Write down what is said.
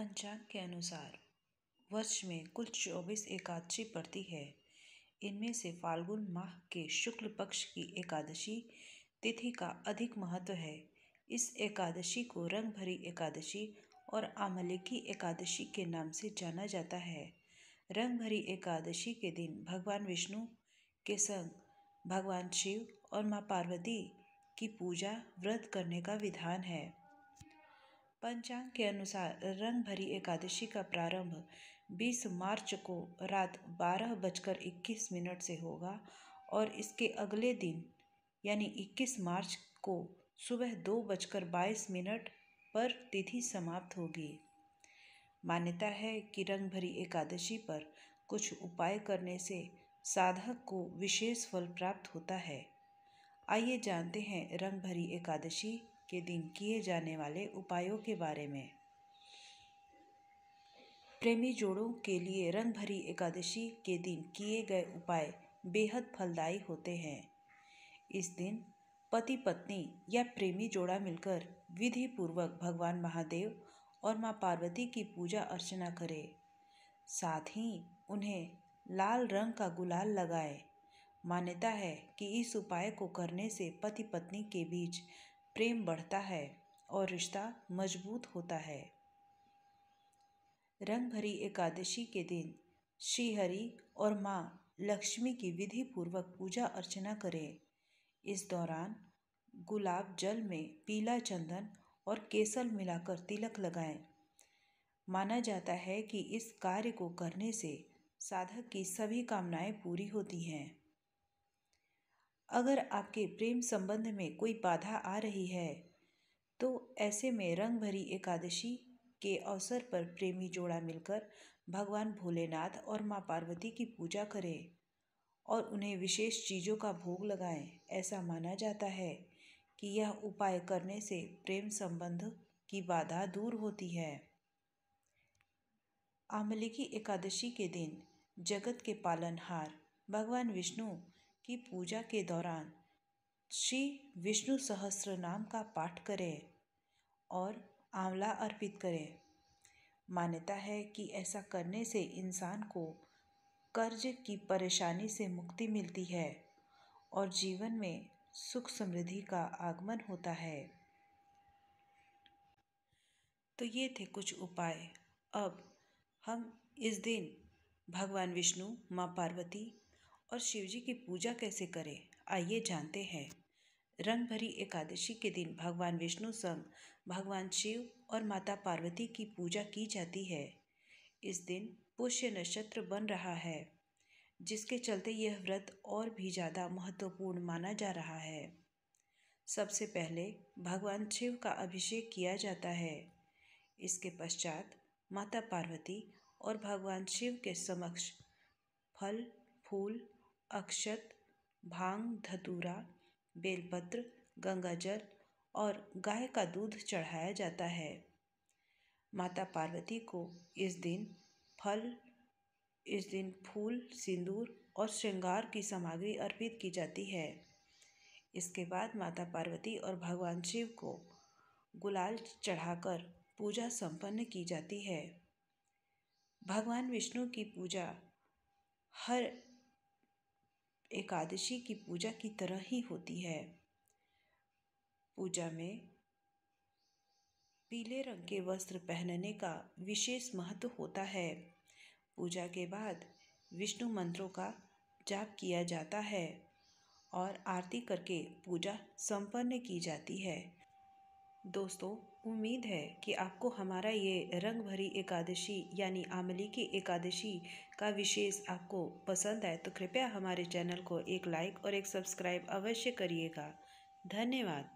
पंचांग के अनुसार वर्ष में कुल चौबीस एकादशी पड़ती है इनमें से फाल्गुन माह के शुक्ल पक्ष की एकादशी तिथि का अधिक महत्व है इस एकादशी को रंग भरी एकादशी और आमले की एकादशी के नाम से जाना जाता है रंग भरी एकादशी के दिन भगवान विष्णु के संग भगवान शिव और माँ पार्वती की पूजा व्रत करने का विधान है पंचांग के अनुसार रंग भरी एकादशी का प्रारंभ 20 मार्च को रात बारह बजकर इक्कीस मिनट से होगा और इसके अगले दिन यानी 21 मार्च को सुबह दो बजकर बाईस मिनट पर तिथि समाप्त होगी मान्यता है कि रंग भरी एकादशी पर कुछ उपाय करने से साधक को विशेष फल प्राप्त होता है आइए जानते हैं रंग भरी एकादशी के दिन किए जाने वाले उपायों के बारे में प्रेमी जोड़ों के लिए रंग भरी एकादशी के दिन किए गए उपाय बेहद फलदायी होते हैं इस दिन पति पत्नी या प्रेमी जोड़ा मिलकर विधि पूर्वक भगवान महादेव और माँ पार्वती की पूजा अर्चना करे साथ ही उन्हें लाल रंग का गुलाल लगाए मान्यता है कि इस उपाय को करने से पति पत्नी के बीच प्रेम बढ़ता है और रिश्ता मजबूत होता है रंग भरी एकादशी के दिन श्री हरि और माँ लक्ष्मी की विधि पूर्वक पूजा अर्चना करें इस दौरान गुलाब जल में पीला चंदन और केसर मिलाकर तिलक लगाएं। माना जाता है कि इस कार्य को करने से साधक की सभी कामनाएं पूरी होती हैं अगर आपके प्रेम संबंध में कोई बाधा आ रही है तो ऐसे में रंग भरी एकादशी के अवसर पर प्रेमी जोड़ा मिलकर भगवान भोलेनाथ और माँ पार्वती की पूजा करें और उन्हें विशेष चीज़ों का भोग लगाएं ऐसा माना जाता है कि यह उपाय करने से प्रेम संबंध की बाधा दूर होती है आमलिकी एकादशी के दिन जगत के पालनहार भगवान विष्णु की पूजा के दौरान श्री विष्णु सहस्र नाम का पाठ करें और आंवला अर्पित करें मान्यता है कि ऐसा करने से इंसान को कर्ज की परेशानी से मुक्ति मिलती है और जीवन में सुख समृद्धि का आगमन होता है तो ये थे कुछ उपाय अब हम इस दिन भगवान विष्णु माँ पार्वती और शिवजी की पूजा कैसे करें आइए जानते हैं रंग भरी एकादशी के दिन भगवान विष्णु संग भगवान शिव और माता पार्वती की पूजा की जाती है इस दिन पुष्य नक्षत्र बन रहा है जिसके चलते यह व्रत और भी ज़्यादा महत्वपूर्ण माना जा रहा है सबसे पहले भगवान शिव का अभिषेक किया जाता है इसके पश्चात माता पार्वती और भगवान शिव के समक्ष फल फूल अक्षत भांग धतूरा बेलपत्र गंगाजल और गाय का दूध चढ़ाया जाता है माता पार्वती को इस दिन फल इस दिन फूल सिंदूर और श्रृंगार की सामग्री अर्पित की जाती है इसके बाद माता पार्वती और भगवान शिव को गुलाल चढ़ाकर पूजा संपन्न की जाती है भगवान विष्णु की पूजा हर एकादशी की पूजा की तरह ही होती है पूजा में पीले रंग के वस्त्र पहनने का विशेष महत्व होता है पूजा के बाद विष्णु मंत्रों का जाप किया जाता है और आरती करके पूजा संपन्न की जाती है दोस्तों उम्मीद है कि आपको हमारा ये रंग भरी एकादशी यानी आमली की एकादशी का विशेष आपको पसंद आए तो कृपया हमारे चैनल को एक लाइक और एक सब्सक्राइब अवश्य करिएगा धन्यवाद